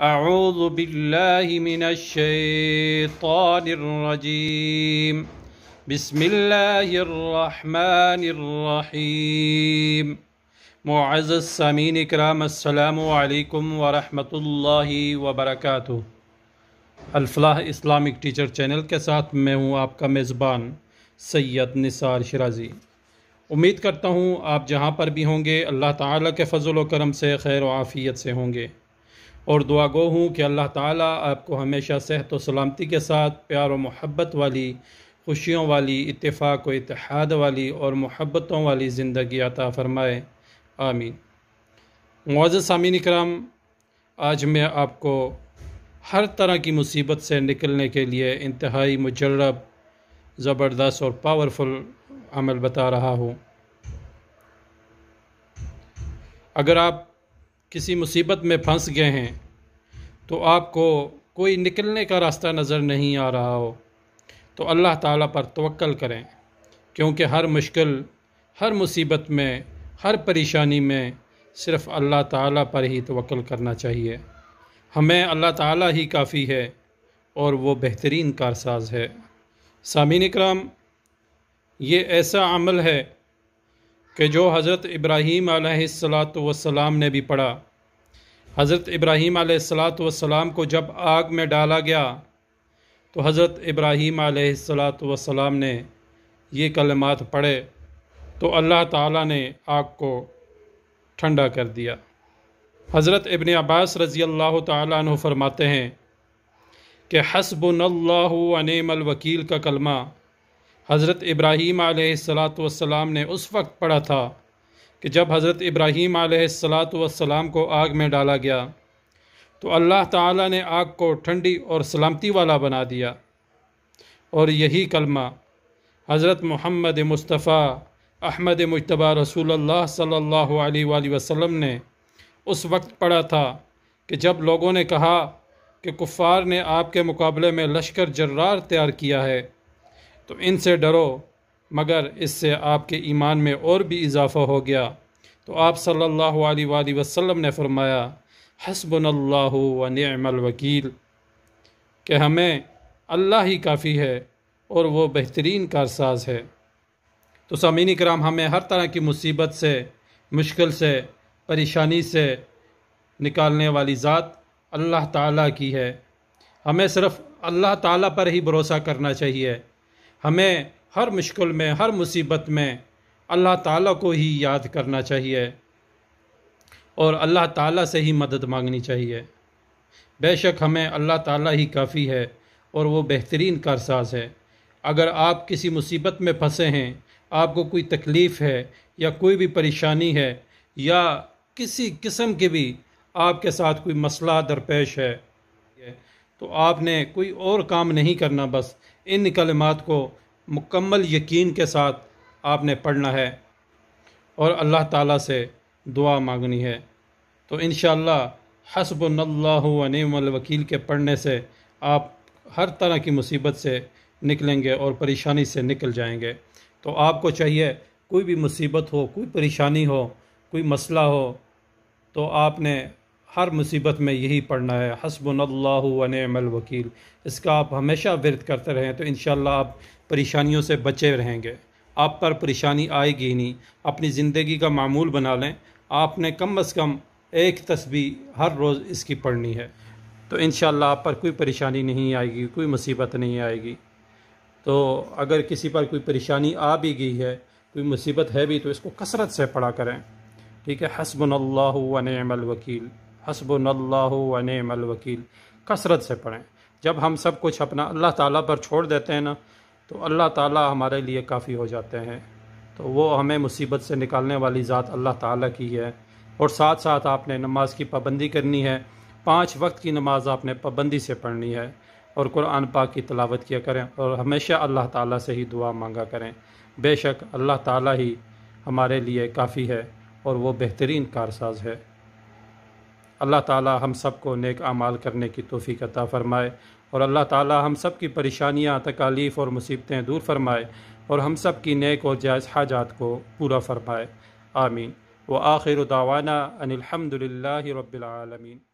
أعوذ بالله من الشيطان الرجيم بسم الله الرحمन الرحيم معزز सामीन इकराम अल्लाम वरहमतुल्लाहि वबरकatuh अल्फलाह इस्लामिक टीचर चैनल के साथ मैं हूं आपका मेज़बान सैयद निसार शराजी उम्मीद करता हूं आप जहां पर भी होंगे अल्लाह ताला के फजल करम से खैर आफ़ियत से होंगे और दुआ गो हूँ कि अल्लाह ताला आपको हमेशा सेहत व सलामती के साथ प्यार और मोहब्बत वाली खुशियों वाली इत्तेफाक और इतिहाद वाली और मोहब्बतों वाली ज़िंदगी अता फ़रमाए आमीन मुआज़ सामीन कराम आज मैं आपको हर तरह की मुसीबत से निकलने के लिए इंतहाई मुजरब ज़बरदस्त और पावरफुल अमल बता रहा हूँ अगर आप किसी मुसीबत में फंस गए हैं तो आपको कोई निकलने का रास्ता नज़र नहीं आ रहा हो तो अल्लाह ताला पर तवक्ल करें क्योंकि हर मुश्किल हर मुसीबत में हर परेशानी में सिर्फ़ अल्लाह ताला पर ही तवक्ल करना चाहिए हमें अल्लाह ताला ही काफ़ी है और वो बेहतरीन कारसाज है सामिन कराम ये ऐसा अमल है कि जो हज़रत इब्राहीम वसलाम ने भी पढ़ा हज़रत इब्राहीम आसलाम को जब आग में डाला गया तो हज़रत इब्राहीम आसलाम ने ये कलमात पढ़े तो अल्लाह ताला ने आग को ठंडा कर दिया हज़रत इबन अब्बास रज़ी अल्लाह तरमाते फरमाते हैं कि हसबुल्लाम वकील का कलमा हज़रत इब्राहीम आसलाम ने उस वक्त पढ़ा था कि जब हज़रत इब्राहीम आलतम को आग में डाला गया तो अल्लाह ताला ने आग को ठंडी और सलामती वाला बना दिया और यही कलमा हज़रत मोहम्मद मुस्तफ़ा अहमद मुशतबा रसूल सल्लल्लाहु अलैहि वसल्लम ने उस वक्त पढ़ा था कि जब लोगों ने कहा कि कुफ़ार ने आपके मुकाबले में लश्कर जर्रार तैयार किया है तो इनसे डरो मगर इससे आपके ईमान में और भी इजाफा हो गया तो आप सल्लल्लाहु अलैहि वसल्लम ने फरमाया हसबन व वकील कि हमें अल्लाह ही काफ़ी है और वो बेहतरीन कारसाज है तो सामीन कराम हमें हर तरह की मुसीबत से मुश्किल से परेशानी से निकालने वाली ज़ात अल्लाह ताला की है हमें सिर्फ़ अल्लाह ताला पर ही भरोसा करना चाहिए हमें हर मुश्किल में हर मुसीबत में अल्लाह ताला को ही याद करना चाहिए और अल्लाह ताला से ही मदद मांगनी चाहिए बेशक हमें अल्लाह ताला ही काफ़ी है और वो बेहतरीन कारसाज है अगर आप किसी मुसीबत में फंसे हैं आपको कोई तकलीफ़ है या कोई भी परेशानी है या किसी किस्म के भी आपके साथ कोई मसला दरपेश है तो आपने कोई और काम नहीं करना बस इन कलमात को मुकम्मल यकीन के साथ आपने पढ़ना है और अल्लाह ताला से दुआ मांगनी है तो इन हसबनल्लाम वकील के पढ़ने से आप हर तरह की मुसीबत से निकलेंगे और परेशानी से निकल जाएंगे तो आपको चाहिए कोई भी मुसीबत हो कोई परेशानी हो कोई मसला हो तो आपने हर मुसीबत में यही पढ़ना है हसबन अल्लाहनमल वकील इसका आप हमेशा विरत करते रहें तो इन आप परेशानियों से बचे रहेंगे आप पर परेशानी आएगी ही नहीं अपनी ज़िंदगी का मामूल बना लें आपने कम अज़ कम एक तस्वीर हर रोज़ इसकी पढ़नी है तो इन आप पर कोई परेशानी नहीं आएगी कोई मुसीबत नहीं आएगी तो अगर किसी पर कोई परेशानी आ भी गई है कोई मुसीबत है भी तो इसको कसरत से पढ़ा करें ठीक है हसबन अल्लाह वकील हसबन वनम कसरत से पढ़ें जब हम सब कुछ अपना अल्लाह ताला पर छोड़ देते हैं ना तो अल्लाह ताला हमारे लिए काफ़ी हो जाते हैं तो वो हमें मुसीबत से निकालने वाली ज़ात अल्लाह ताला की है और साथ साथ आपने नमाज की पाबंदी करनी है पाँच वक्त की नमाज आपने पाबंदी से पढ़नी है और कुरान पाक की तलावत किया करें और हमेशा अल्लाह ताला से ही दुआ मांगा करें बेशक अल्लाह ताला ही हमारे लिए काफ़ी है और वो बेहतरीन कारसाज है अल्लाह ताला हम सब को नेक आमाल करने की तोफ़ी अता फ़रमाए और अल्लाह ताला हम सब की परेशानियाँ तकालीफ़ और मुसीबतें दूर फरमाए और हम सब की नेक और जायज़ हाजात को पूरा फरमाए आमीन व आखिर दावाना अनिलहमदिल्ला रबालमीन